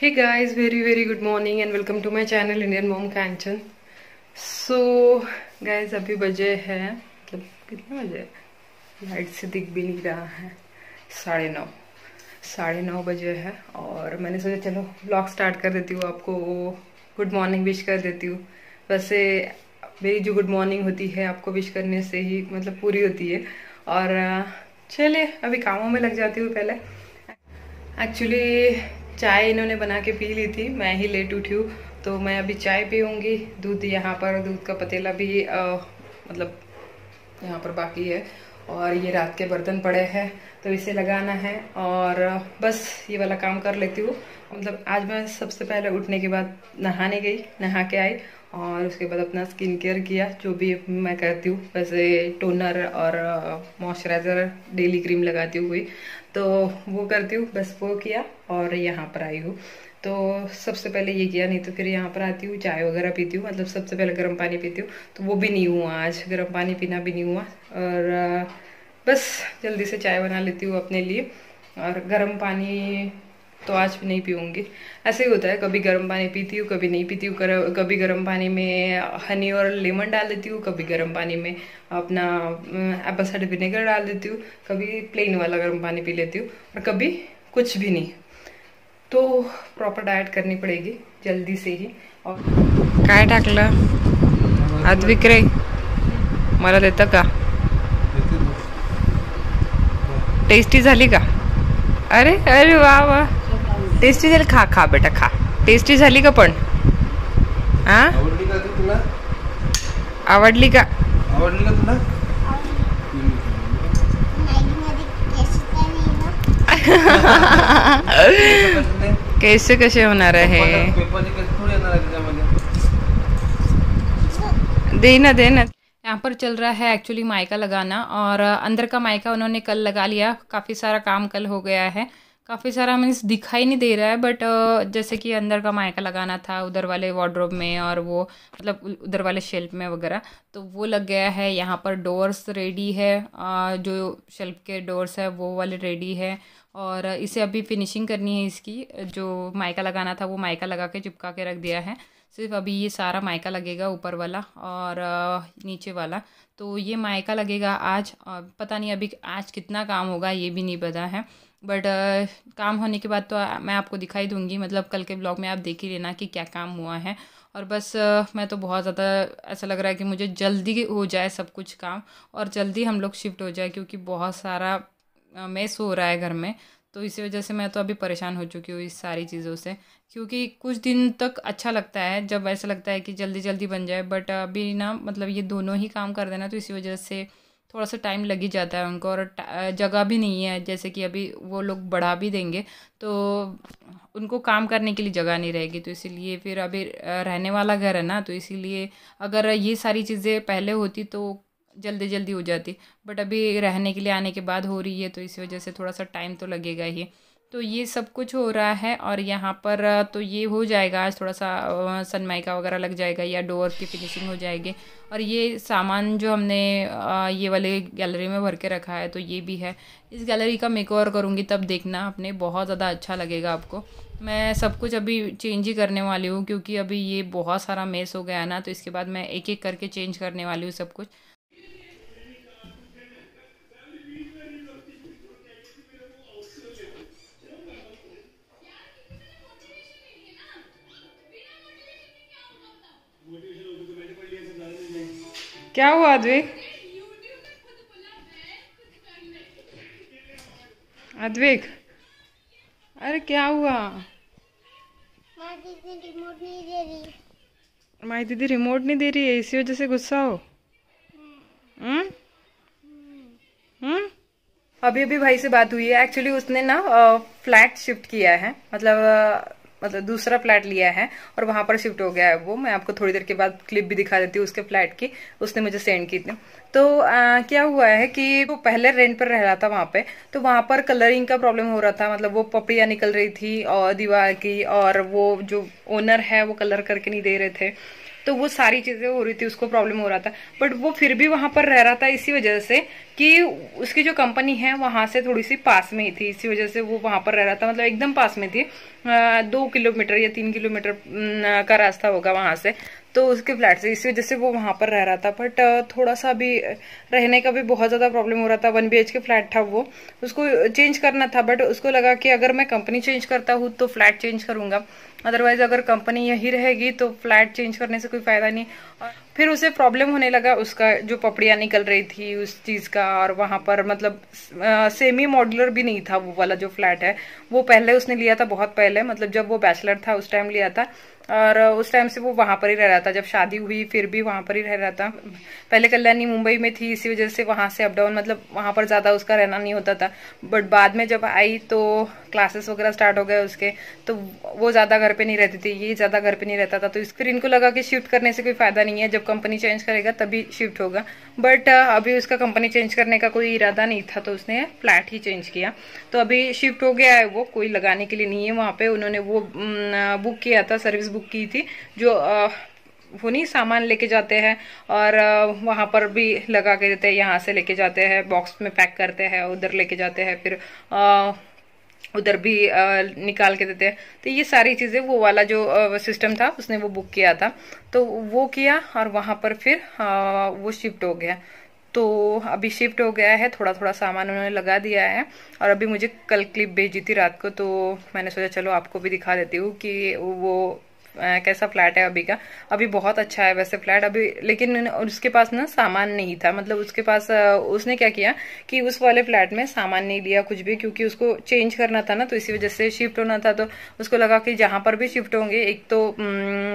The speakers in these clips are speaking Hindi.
hey guys very very good morning and welcome to my channel indian mom kanchan so guys अभी बजे है मतलब कितने बजे लाइट से दिख भी नहीं रहा है साढ़े नौ साढ़े नौ बजे है और मैंने सोचा चलो ब्लॉग स्टार्ट कर देती हूँ आपको गुड मॉर्निंग विश कर देती हूँ वैसे मेरी जो गुड मॉर्निंग होती है आपको विश करने से ही मतलब पूरी होती है और चले अभी कामों में लग जाती हूँ पहले एक्चुअली चाय इन्होंने बना के पी ली थी मैं ही लेट उठी हूँ तो मैं अभी चाय पीऊँगी दूध यहाँ पर दूध का पतीला भी आ, मतलब यहाँ पर बाकी है और ये रात के बर्तन पड़े हैं तो इसे लगाना है और बस ये वाला काम कर लेती हूँ मतलब आज मैं सबसे पहले उठने के बाद नहाने गई नहा के आई और उसके बाद अपना स्किन केयर किया जो भी मैं करती हूँ वैसे टोनर और मॉइस्चराइज़र डेली क्रीम लगाती हुई तो वो करती हूँ बस वो किया और यहाँ पर आई हूँ तो सबसे पहले ये किया नहीं तो फिर यहाँ पर आती हूँ चाय वगैरह पीती हूँ मतलब सबसे पहले गर्म पानी पीती हूँ तो वो भी नहीं हुआ आज गर्म पानी पीना भी नहीं हुआ और बस जल्दी से चाय बना लेती हूँ अपने लिए और गर्म पानी तो आज भी नहीं पीऊँगी ऐसे ही होता है कभी गर्म पानी पीती हूँ कभी नहीं पीती हूँ कभी गर्म पानी में हनी और लेमन डाल देती हूँ कभी गर्म पानी में अपना एप्पल साइड विनेगर डाल देती हूँ कभी प्लेन वाला गर्म पानी पी लेती हूँ और कभी कुछ भी नहीं तो प्रॉपर डाइट करनी पड़ेगी जल्दी से ही और काय टाकलं आज विक्रे मैं देता का टेस्टी का अरे अरे वाह वाह टेस्टी झाली खा खा बेटा खा टेस्टी झाली का पण हा आवडली का आवडली का तुला कैसे कैसे होना रहे देना देना यहाँ पर चल रहा है एक्चुअली मायका लगाना और अंदर का मायका उन्होंने कल लगा लिया काफ़ी सारा काम कल हो गया है काफ़ी सारा मीन्स दिखाई नहीं दे रहा है बट जैसे कि अंदर का मायका लगाना था उधर वाले वार्ड्रोब में और वो मतलब उधर वाले शेल्फ में वगैरह तो वो लग गया है यहाँ पर डोर्स रेडी है जो शेल्फ के डोर्स है वो वाले रेडी है और इसे अभी फिनिशिंग करनी है इसकी जो मायका लगाना था वो मायका लगा के चिपका के रख दिया है सिर्फ अभी ये सारा मायका लगेगा ऊपर वाला और नीचे वाला तो ये मायका लगेगा आज पता नहीं अभी आज कितना काम होगा ये भी नहीं पता है बट uh, काम होने के बाद तो मैं आपको दिखाई दूंगी मतलब कल के ब्लॉग में आप देख ही लेना कि क्या काम हुआ है और बस uh, मैं तो बहुत ज़्यादा ऐसा लग रहा है कि मुझे जल्दी हो जाए सब कुछ काम और जल्दी हम लोग शिफ्ट हो जाए क्योंकि बहुत सारा मेस uh, हो रहा है घर में तो इसी वजह से मैं तो अभी परेशान हो चुकी हूँ इस सारी चीज़ों से क्योंकि कुछ दिन तक अच्छा लगता है जब ऐसा लगता है कि जल्दी जल्दी बन जाए बट uh, अभी ना मतलब ये दोनों ही काम कर देना तो इसी वजह से थोड़ा सा टाइम लग ही जाता है उनको और जगह भी नहीं है जैसे कि अभी वो लोग बढ़ा भी देंगे तो उनको काम करने के लिए जगह नहीं रहेगी तो इसीलिए फिर अभी रहने वाला घर है ना तो इसीलिए अगर ये सारी चीज़ें पहले होती तो जल्दी जल्दी हो जाती बट अभी रहने के लिए आने के बाद हो रही है तो इसी वजह से थोड़ा सा टाइम तो लगेगा ही तो ये सब कुछ हो रहा है और यहाँ पर तो ये हो जाएगा आज थोड़ा सा सनमाइका वगैरह लग जाएगा या डोर की फिनिशिंग हो जाएगी और ये सामान जो हमने ये वाले गैलरी में भर के रखा है तो ये भी है इस गैलरी का मेक ओवर करूँगी तब देखना अपने बहुत ज़्यादा अच्छा लगेगा आपको मैं सब कुछ अभी चेंज ही करने वाली हूँ क्योंकि अभी ये बहुत सारा मेस हो गया ना तो इसके बाद मैं एक एक करके चेंज करने वाली हूँ सब कुछ क्या हुआ अद्वेक अद्वेक अरे क्या हुआ माई दीदी रिमोट नहीं दे रही है इसी वजह से गुस्सा हो हम्म हम्म अभी अभी भाई से बात हुई है एक्चुअली उसने ना फ्लैट शिफ्ट किया है मतलब मतलब दूसरा फ्लैट लिया है और वहां पर शिफ्ट हो गया है वो मैं आपको थोड़ी देर के बाद क्लिप भी दिखा देती हूँ उसके फ्लैट की उसने मुझे सेंड की थी तो आ, क्या हुआ है कि वो पहले रेंट पर रह रहा था वहां पे तो वहां पर कलरिंग का प्रॉब्लम हो रहा था मतलब वो पपड़िया निकल रही थी और दीवार की और वो जो ओनर है वो कलर करके नहीं दे रहे थे तो वो सारी चीज़ें हो रही थी उसको प्रॉब्लम हो रहा था बट वो फिर भी वहाँ पर रह रहा था इसी वजह से कि उसकी जो कंपनी है वहाँ से थोड़ी सी पास में ही थी इसी वजह से वो वहाँ पर रह रहा था मतलब एकदम पास में थी दो किलोमीटर या तीन किलोमीटर का रास्ता होगा वहाँ से तो उसके फ्लैट से इसी वजह से वो वहाँ पर रह रहा था बट थोड़ा सा भी रहने का भी बहुत ज़्यादा प्रॉब्लम हो रहा था वन बी के फ्लैट था वो उसको चेंज करना था बट उसको लगा कि अगर मैं कंपनी चेंज करता हूँ तो फ्लैट चेंज करूँगा अदरवाइज अगर कंपनी यही रहेगी तो फ्लैट चेंज करने से कोई फ़ायदा नहीं और फिर उसे प्रॉब्लम होने लगा उसका जो पपड़ियाँ निकल रही थी उस चीज़ का और वहाँ पर मतलब आ, सेमी मॉड्यूलर भी नहीं था वो वाला जो फ्लैट है वो पहले उसने लिया था बहुत पहले मतलब जब वो बैचलर था उस टाइम लिया था और उस टाइम से वो वहाँ पर ही रह रहा था जब शादी हुई फिर भी वहाँ पर ही रह रहा था पहले कल्याणी मुंबई में थी इसी वजह से वहाँ से अपडाउन मतलब वहाँ पर ज़्यादा उसका रहना नहीं होता था बट बाद में जब आई तो क्लासेस वगैरह स्टार्ट हो गए उसके तो वो ज़्यादा घर पे नहीं रहती थी ये ज़्यादा घर पे नहीं रहता था तो इसको इनको लगा कि शिफ्ट करने से कोई फ़ायदा नहीं है जब कंपनी चेंज करेगा तभी शिफ्ट होगा बट अभी उसका कंपनी चेंज करने का कोई इरादा नहीं था तो उसने फ्लैट ही चेंज किया तो अभी शिफ्ट हो गया है वो कोई लगाने के लिए नहीं है वहाँ पर उन्होंने वो बुक किया था सर्विस बुक की थी जो वो नहीं सामान लेके जाते हैं और वहाँ पर भी लगा के देते हैं यहाँ से लेके जाते हैं बॉक्स में पैक करते हैं उधर लेके जाते हैं फिर आ, उधर भी निकाल के देते हैं तो ये सारी चीज़ें वो वाला जो सिस्टम था उसने वो बुक किया था तो वो किया और वहाँ पर फिर वो शिफ्ट हो गया तो अभी शिफ्ट हो गया है थोड़ा थोड़ा सामान उन्होंने लगा दिया है और अभी मुझे कल क्लिप भेजी थी रात को तो मैंने सोचा चलो आपको भी दिखा देती हूँ कि वो कैसा फ्लैट है अभी का अभी बहुत अच्छा है वैसे फ्लैट अभी लेकिन उसके पास ना सामान नहीं था मतलब उसके पास उसने क्या किया कि उस वाले फ्लैट में सामान नहीं लिया कुछ भी क्योंकि उसको चेंज करना था ना तो इसी वजह से शिफ्ट होना था तो उसको लगा कि जहां पर भी शिफ्ट होंगे एक तो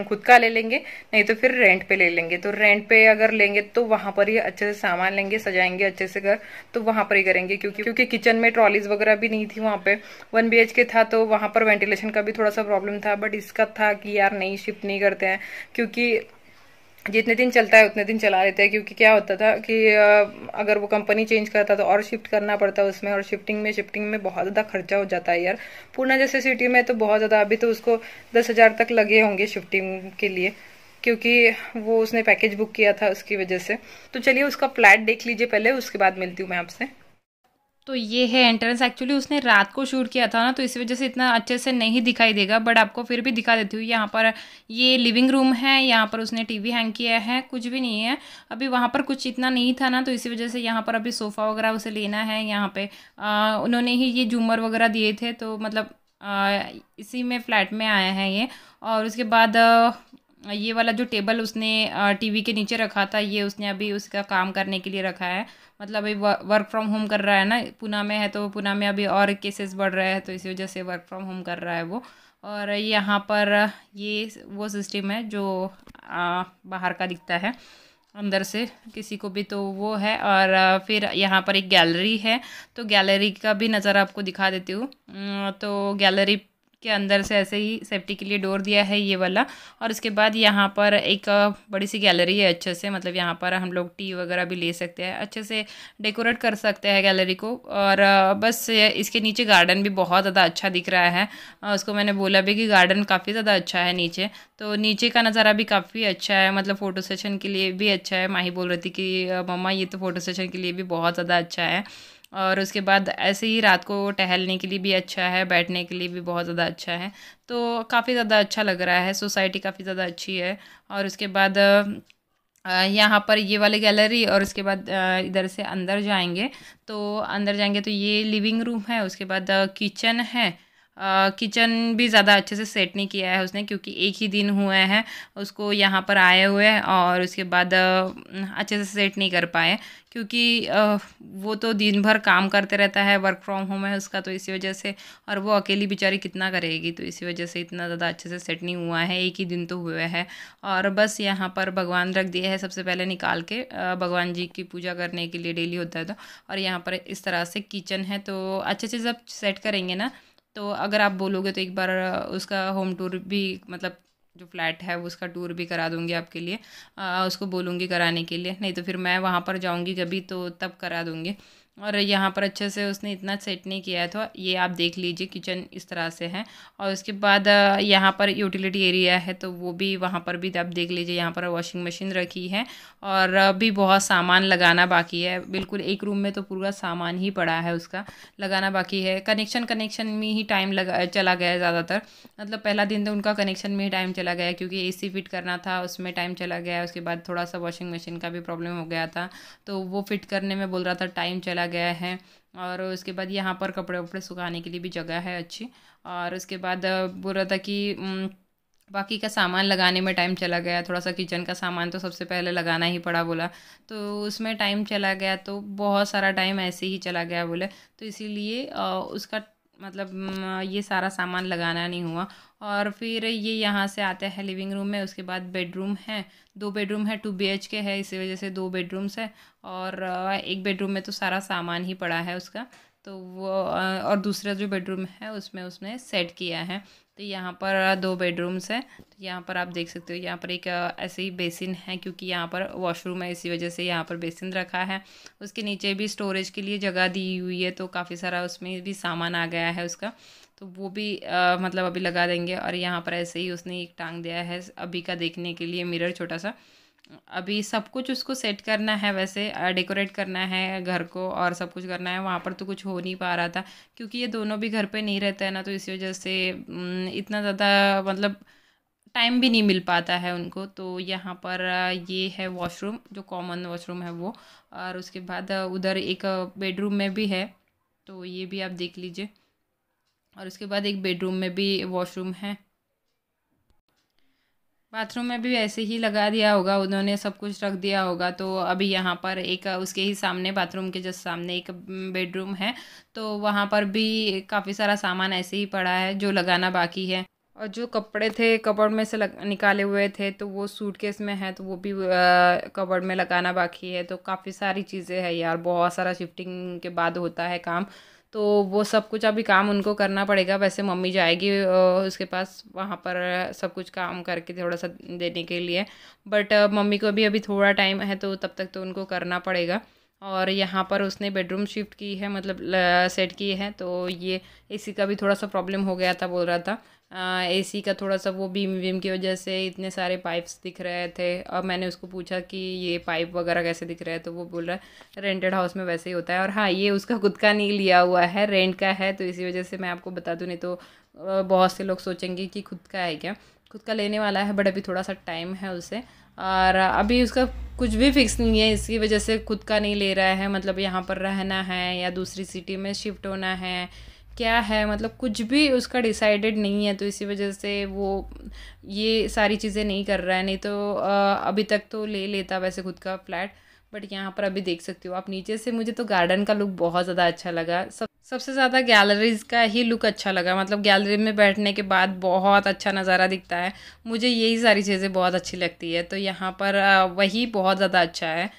खुद का ले लेंगे नहीं तो फिर रेंट पे ले लेंगे तो रेंट पे अगर लेंगे तो वहां पर ही अच्छे से सामान लेंगे सजाएंगे अच्छे से घर तो वहां पर ही करेंगे क्योंकि क्योंकि किचन में ट्रॉलीज वगैरह भी नहीं थी वहां पे वन बी था तो वहां पर वेंटिलेशन का भी थोड़ा सा प्रॉब्लम था बट इसका था कि यार नहीं शिफ्ट नहीं करते हैं क्योंकि जितने दिन चलता है उतने दिन चला लेते हैं क्योंकि क्या होता था कि अगर वो कंपनी चेंज करता तो और शिफ्ट करना पड़ता है उसमें और शिफ्टिंग में शिफ्टिंग में बहुत ज़्यादा खर्चा हो जाता है यार पूना जैसे सिटी में तो बहुत ज़्यादा अभी तो उसको दस हज़ार तक लगे होंगे शिफ्टिंग के लिए क्योंकि वो उसने पैकेज बुक किया था उसकी वजह से तो चलिए उसका फ्लैट देख लीजिए पहले उसके बाद मिलती हूँ मैं आपसे तो ये है एंट्रेंस एक्चुअली उसने रात को शूट किया था ना तो इस वजह से इतना अच्छे से नहीं दिखाई देगा बट आपको फिर भी दिखा देती हूँ यहाँ पर ये लिविंग रूम है यहाँ पर उसने टीवी हैंग किया है कुछ भी नहीं है अभी वहाँ पर कुछ इतना नहीं था ना तो इसी वजह से यहाँ पर अभी सोफ़ा वगैरह उसे लेना है यहाँ पर उन्होंने ही ये झूमर वगैरह दिए थे तो मतलब आ, इसी में फ्लैट में आया है ये और उसके बाद ये वाला जो टेबल उसने टीवी के नीचे रखा था ये उसने अभी उसका काम करने के लिए रखा है मतलब अभी वर्क फ्रॉम होम कर रहा है ना पुणे में है तो पुणे में अभी और केसेस बढ़ रहे हैं तो इसी वजह से वर्क फ्रॉम होम कर रहा है वो और यहाँ पर ये वो सिस्टम है जो आ, बाहर का दिखता है अंदर से किसी को भी तो वो है और फिर यहाँ पर एक गैलरी है तो गैलरी का भी नज़र आपको दिखा देती हूँ तो गैलरी के अंदर से ऐसे ही सेफ्टी के लिए डोर दिया है ये वाला और इसके बाद यहाँ पर एक बड़ी सी गैलरी है अच्छे से मतलब यहाँ पर हम लोग टी वगैरह भी ले सकते हैं अच्छे से डेकोरेट कर सकते हैं गैलरी को और बस इसके नीचे गार्डन भी बहुत ज़्यादा अच्छा दिख रहा है उसको मैंने बोला भी कि गार्डन काफ़ी ज़्यादा अच्छा है नीचे तो नीचे का नज़ारा भी काफ़ी अच्छा है मतलब फ़ोटो सेशन के लिए भी अच्छा है माही बोल रही थी कि मम्मा ये तो फ़ोटो सेशन के लिए भी बहुत ज़्यादा अच्छा है और उसके बाद ऐसे ही रात को टहलने के लिए भी अच्छा है बैठने के लिए भी बहुत ज़्यादा अच्छा है तो काफ़ी ज़्यादा अच्छा लग रहा है सोसाइटी काफ़ी ज़्यादा अच्छी है और उसके बाद यहाँ पर ये वाले गैलरी और उसके बाद इधर से अंदर जाएंगे तो अंदर जाएंगे तो ये लिविंग रूम है उसके बाद किचन है किचन भी ज़्यादा अच्छे से सेट नहीं किया है उसने क्योंकि एक ही दिन हुए हैं उसको यहाँ पर आए हुए और उसके बाद अच्छे से सेट नहीं कर पाए क्योंकि वो तो दिन भर काम करते रहता है वर्क फ्रॉम होम है उसका तो इसी वजह से और वो अकेली बेचारी कितना करेगी तो इसी वजह से इतना ज़्यादा अच्छे से सेट नहीं हुआ है एक ही दिन तो हुआ है और बस यहाँ पर भगवान रख दिया है सबसे पहले निकाल के भगवान जी की पूजा करने के लिए डेली होता है तो और यहाँ पर इस तरह से किचन है तो अच्छे से जब सेट करेंगे ना तो अगर आप बोलोगे तो एक बार उसका होम टूर भी मतलब जो फ्लैट है उसका टूर भी करा दूंगी आपके लिए आ, उसको बोलूँगी कराने के लिए नहीं तो फिर मैं वहाँ पर जाऊँगी कभी तो तब करा दूँगी और यहाँ पर अच्छे से उसने इतना सेट नहीं किया था तो ये आप देख लीजिए किचन इस तरह से है और उसके बाद यहाँ पर यूटिलिटी एरिया है तो वो भी वहाँ पर भी आप देख लीजिए यहाँ पर वॉशिंग मशीन रखी है और भी बहुत सामान लगाना बाकी है बिल्कुल एक रूम में तो पूरा सामान ही पड़ा है उसका लगाना बाकी है कनेक्शन कनेक्शन में ही टाइम लगा चला गया ज़्यादातर मतलब पहला दिन तो उनका कनेक्शन में ही टाइम चला गया क्योंकि ए फिट करना था उसमें टाइम चला गया उसके बाद थोड़ा सा वॉशिंग मशीन का भी प्रॉब्लम हो गया था तो वो फिट करने में बोल रहा था टाइम चला दिया गया है और उसके बाद यहाँ पर कपड़े वपड़े सुखाने के लिए भी जगह है अच्छी और उसके बाद बोल रहा था कि बाकी का सामान लगाने में टाइम चला गया थोड़ा सा किचन का सामान तो सबसे पहले लगाना ही पड़ा बोला तो उसमें टाइम चला गया तो बहुत सारा टाइम ऐसे ही चला गया बोले तो इसीलिए उसका मतलब ये सारा सामान लगाना नहीं हुआ और फिर ये यहाँ से आता है लिविंग रूम में उसके बाद बेडरूम है दो बेडरूम है टू बी एच के है इसी वजह से दो बेडरूम्स है और एक बेडरूम में तो सारा सामान ही पड़ा है उसका तो वो और दूसरा जो बेडरूम है उसमें उसने सेट किया है तो यहाँ पर दो बेडरूम्स है तो यहाँ पर आप देख सकते हो यहाँ पर एक ऐसे ही बेसिन है क्योंकि यहाँ पर वॉशरूम है इसी वजह से यहाँ पर बेसिन रखा है उसके नीचे भी स्टोरेज के लिए जगह दी हुई है तो काफ़ी सारा उसमें भी सामान आ गया है उसका तो वो भी आ, मतलब अभी लगा देंगे और यहाँ पर ऐसे ही उसने एक टांग दिया है अभी का देखने के लिए मिरर छोटा सा अभी सब कुछ उसको सेट करना है वैसे डेकोरेट करना है घर को और सब कुछ करना है वहाँ पर तो कुछ हो नहीं पा रहा था क्योंकि ये दोनों भी घर पे नहीं रहते हैं ना तो इसी वजह से इतना ज़्यादा मतलब टाइम भी नहीं मिल पाता है उनको तो यहाँ पर ये है वॉशरूम जो कॉमन वॉशरूम है वो और उसके बाद उधर एक बेडरूम में भी है तो ये भी आप देख लीजिए और उसके बाद एक बेडरूम में भी वॉशरूम है बाथरूम में भी वैसे ही लगा दिया होगा उन्होंने सब कुछ रख दिया होगा तो अभी यहाँ पर एक उसके ही सामने बाथरूम के जस्ट सामने एक बेडरूम है तो वहाँ पर भी काफ़ी सारा सामान ऐसे ही पड़ा है जो लगाना बाकी है और जो कपड़े थे कबर्ड में से लग, निकाले हुए थे तो वो सूटकेस में है तो वो भी कबर्ड में लगाना बाकी है तो काफ़ी सारी चीज़ें हैं यार बहुत सारा शिफ्टिंग के बाद होता है काम तो वो सब कुछ अभी काम उनको करना पड़ेगा वैसे मम्मी जाएगी उसके पास वहाँ पर सब कुछ काम करके थोड़ा सा देने के लिए बट मम्मी को भी अभी थोड़ा टाइम है तो तब तक तो उनको करना पड़ेगा और यहाँ पर उसने बेडरूम शिफ्ट की है मतलब सेट की है तो ये एसी का भी थोड़ा सा प्रॉब्लम हो गया था बोल रहा था ए सी का थोड़ा सा वो बीम वीम की वजह से इतने सारे पाइप्स दिख रहे थे और मैंने उसको पूछा कि ये पाइप वगैरह कैसे दिख रहा है तो वो बोल रहा है रेंटेड हाउस में वैसे ही होता है और हाँ ये उसका खुद का नहीं लिया हुआ है रेंट का है तो इसी वजह से मैं आपको बता दूँ नहीं तो बहुत से लोग सोचेंगे कि खुद का है क्या खुद का लेने वाला है बट अभी थोड़ा सा टाइम है उसे और अभी उसका कुछ भी फिक्स नहीं है इसकी वजह से खुद का नहीं ले रहा है मतलब यहाँ पर रहना है या दूसरी सिटी में शिफ्ट होना है क्या है मतलब कुछ भी उसका डिसाइडेड नहीं है तो इसी वजह से वो ये सारी चीज़ें नहीं कर रहा है नहीं तो आ, अभी तक तो ले लेता वैसे खुद का फ्लैट बट यहाँ पर अभी देख सकती हो आप नीचे से मुझे तो गार्डन का लुक बहुत ज़्यादा अच्छा लगा सब सबसे ज़्यादा गैलरीज़ का ही लुक अच्छा लगा मतलब गैलरी में बैठने के बाद बहुत अच्छा नज़ारा दिखता है मुझे यही सारी चीज़ें बहुत अच्छी लगती है तो यहाँ पर वही बहुत ज़्यादा अच्छा है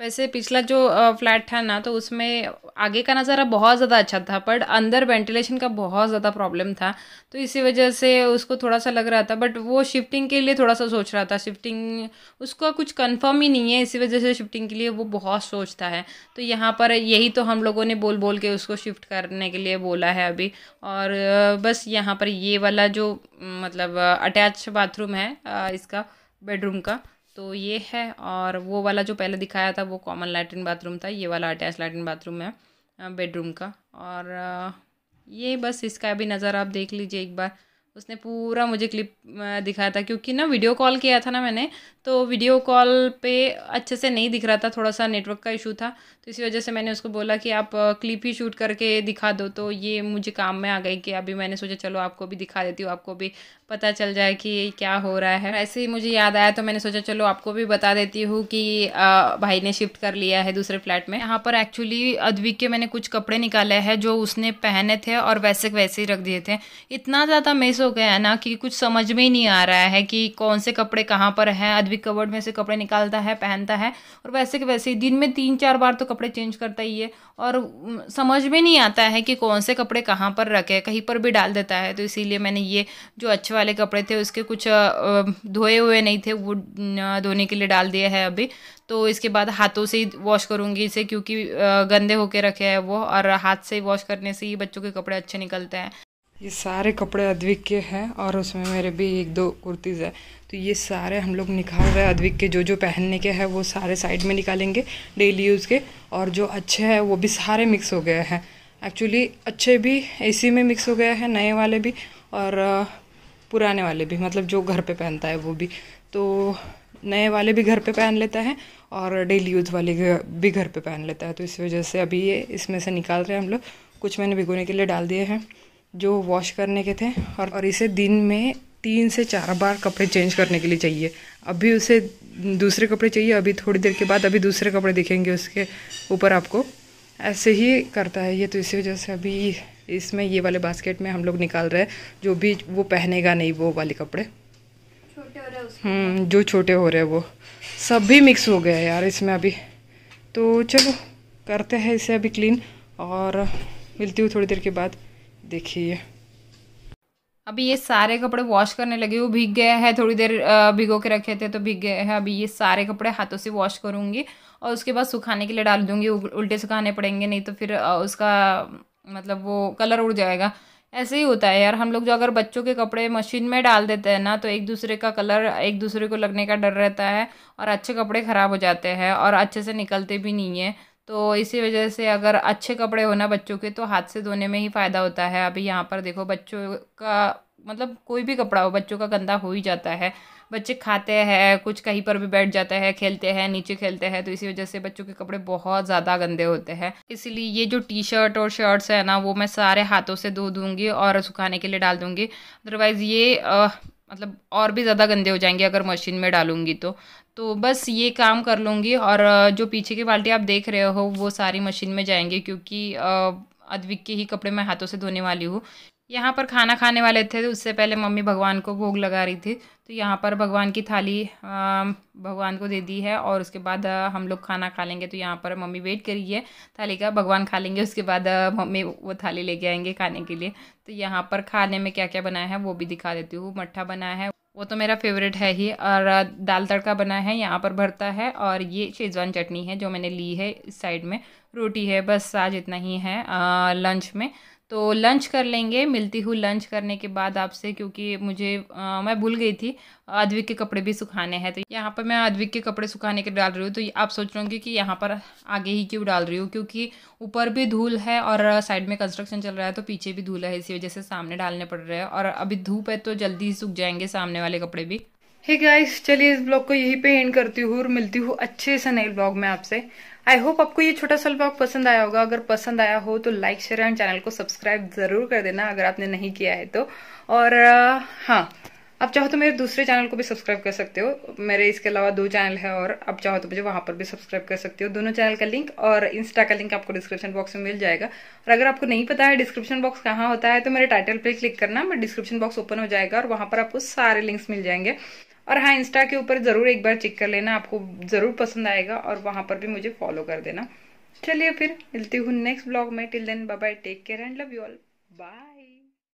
वैसे पिछला जो फ्लैट था ना तो उसमें आगे का नज़ारा बहुत ज़्यादा अच्छा था बट अंदर वेंटिलेशन का बहुत ज़्यादा प्रॉब्लम था तो इसी वजह से उसको थोड़ा सा लग रहा था बट वो शिफ्टिंग के लिए थोड़ा सा सोच रहा था शिफ्टिंग उसका कुछ कंफर्म ही नहीं है इसी वजह से शिफ्टिंग के लिए वो बहुत सोचता है तो यहाँ पर यही तो हम लोगों ने बोल बोल के उसको शिफ्ट करने के लिए बोला है अभी और बस यहाँ पर ये वाला जो मतलब अटैच बाथरूम है इसका बेडरूम का तो ये है और वो वाला जो पहले दिखाया था वो कॉमन लैट्रिन बाथरूम था ये वाला अटैच लैट्रिन बाथरूम है बेडरूम का और ये बस इसका भी नज़र आप देख लीजिए एक बार उसने पूरा मुझे क्लिप दिखाया था क्योंकि ना वीडियो कॉल किया था ना मैंने तो वीडियो कॉल पे अच्छे से नहीं दिख रहा था थोड़ा सा नेटवर्क का इशू था तो इसी वजह से मैंने उसको बोला कि आप क्लिप ही शूट करके दिखा दो तो ये मुझे काम में आ गई कि अभी मैंने सोचा चलो आपको भी दिखा देती हूँ आपको भी पता चल जाए कि क्या हो रहा है ऐसे ही मुझे याद आया तो मैंने सोचा चलो आपको भी बता देती हूँ कि भाई ने शिफ्ट कर लिया है दूसरे फ्लैट में यहाँ पर एक्चुअली अद्विक के मैंने कुछ कपड़े निकाले हैं जो उसने पहने थे और वैसे वैसे ही रख दिए थे इतना ज़्यादा मैं हो गया है ना कि कुछ समझ में ही नहीं आ रहा है कि कौन से कपड़े कहाँ पर हैं अदबी कवर्ड में से कपड़े निकालता है पहनता है और वैसे के वैसे ही दिन में तीन चार बार तो कपड़े चेंज करता ही है और समझ में नहीं आता है कि कौन से कपड़े कहाँ पर रखे कहीं पर भी डाल देता है तो इसीलिए मैंने ये जो अच्छे वाले कपड़े थे उसके कुछ धोए हुए नहीं थे वो धोने के लिए डाल दिया है अभी तो इसके बाद हाथों से ही वॉश करूँगी इसे क्योंकि गंदे होके रखे हैं वो और हाथ से वॉश करने से ही बच्चों के कपड़े अच्छे निकलते हैं ये सारे कपड़े अद्विक के हैं और उसमें मेरे भी एक दो कुर्तीज़ है तो ये सारे हम लोग निकाल रहे हैं अद्विक के जो जो पहनने के हैं वो सारे साइड में निकालेंगे डेली यूज़ के और जो अच्छे हैं वो भी सारे मिक्स हो गए हैं एक्चुअली अच्छे भी इसी में मिक्स हो गए हैं नए वाले भी और पुराने वाले भी मतलब जो घर पर पहनता है वो भी तो नए वाले भी घर पे पहन लेता है और डेली यूज़ वाले भी घर पे पहन लेता है तो इस वजह से अभी ये इसमें से निकाल रहे हैं हम लोग कुछ मैंने भिगोने के लिए डाल दिए हैं जो वॉश करने के थे और और इसे दिन में तीन से चार बार कपड़े चेंज करने के लिए चाहिए अभी उसे दूसरे कपड़े चाहिए अभी थोड़ी देर के बाद अभी दूसरे कपड़े दिखेंगे उसके ऊपर आपको ऐसे ही करता है ये तो इसी वजह से अभी इसमें ये वाले बास्केट में हम लोग निकाल रहे हैं जो भी वो पहनेगा नहीं वो वाले कपड़े हम्म जो छोटे हो रहे हैं वो सब भी मिक्स हो गया है यार इसमें अभी तो चलो करते हैं इसे अभी क्लीन और मिलती हूँ थोड़ी देर के बाद देखिए अभी ये सारे कपड़े वॉश करने लगे वो भीग गए हैं थोड़ी देर भिगो के रखे थे तो भीग गए हैं अभी ये सारे कपड़े हाथों से वॉश करूँगी और उसके बाद सुखाने के लिए डाल दूँगी उल्टे सुखाने पड़ेंगे नहीं तो फिर उसका मतलब वो कलर उड़ जाएगा ऐसे ही होता है यार हम लोग जो अगर बच्चों के कपड़े मशीन में डाल देते हैं ना तो एक दूसरे का कलर एक दूसरे को लगने का डर रहता है और अच्छे कपड़े ख़राब हो जाते हैं और अच्छे से निकलते भी नहीं है तो इसी वजह से अगर अच्छे कपड़े हो ना बच्चों के तो हाथ से धोने में ही फ़ायदा होता है अभी यहाँ पर देखो बच्चों का मतलब कोई भी कपड़ा हो बच्चों का गंदा हो ही जाता है बच्चे खाते हैं कुछ कहीं पर भी बैठ जाता है खेलते हैं नीचे खेलते हैं तो इसी वजह से बच्चों के कपड़े बहुत ज़्यादा गंदे होते हैं इसलिए ये जो टी शर्ट और शर्ट्स है ना वो मैं सारे हाथों से धो दूँगी और सुखाने के लिए डाल दूँगी अदरवाइज़ ये आ, मतलब और भी ज़्यादा गंदे हो जाएंगे अगर मशीन में डालूंगी तो तो बस ये काम कर लूँगी और जो पीछे की बाल्टी आप देख रहे हो वो सारी मशीन में जाएंगे क्योंकि अदविक के ही कपड़े मैं हाथों से धोने वाली हूँ यहाँ पर खाना खाने वाले थे तो उससे पहले मम्मी भगवान को भोग लगा रही थी तो यहाँ पर भगवान की थाली भगवान को दे दी है और उसके बाद हम लोग खाना खा लेंगे तो यहाँ पर मम्मी वेट करी है थाली का भगवान खा लेंगे उसके बाद मम्मी वो थाली लेके आएंगे खाने के लिए तो यहाँ पर खाने में क्या क्या बनाया है वो भी दिखा देती हूँ मट्ठा बनाया है वो तो मेरा फेवरेट है ही और दाल तड़का बना है यहाँ पर भरता है और ये शेजवान चटनी है जो मैंने ली है इस साइड में रोटी है बस आज इतना ही है लंच में तो लंच कर लेंगे मिलती हूँ लंच करने के बाद आपसे क्योंकि मुझे आ, मैं भूल गई थी अद्विक के कपड़े भी सुखाने हैं तो यहाँ पर मैं अद्विक के कपड़े सुखाने के डाल रही हूँ तो आप सोच रहे होंगे कि यहाँ पर आगे ही क्यों डाल रही हूँ क्योंकि ऊपर भी धूल है और साइड में कंस्ट्रक्शन चल रहा है तो पीछे भी धूल है इसी वजह से सामने डालने पड़ रहे हैं और अभी धूप है तो जल्दी ही सूख जाएंगे सामने वाले कपड़े भी है hey गाइस चलिए इस ब्लॉग को यहीं पे एंड करती हूँ और मिलती हूँ अच्छे से नए ब्लॉग में आपसे आई होप आपको ये छोटा सा ब्लॉग पसंद आया होगा अगर पसंद आया हो तो लाइक शेयर एंड चैनल को सब्सक्राइब जरूर कर देना अगर आपने नहीं किया है तो और हाँ आप चाहो तो मेरे दूसरे चैनल को भी सब्सक्राइब कर सकते हो मेरे इसके अलावा दो चैनल है और आप चाहो तो मुझे वहां पर भी सब्सक्राइब कर सकते हो दोनों चैनल का लिंक और इंस्टा का लिंक आपको डिस्क्रिप्शन बॉक्स में मिल जाएगा और अगर आपको नहीं पता है डिस्क्रिप्शन बॉक्स कहाँ होता है तो मेरे टाइटल पर क्लिक करना मैं डिस्क्रिप्शन बॉक्स ओपन हो जाएगा और वहां पर आपको सारे लिंक्स मिल जाएंगे और हाँ इंस्टा के ऊपर ज़रूर एक बार चेक कर लेना आपको ज़रूर पसंद आएगा और वहाँ पर भी मुझे फॉलो कर देना चलिए फिर मिलती हूँ नेक्स्ट ब्लॉग में till then bye take care and love you all bye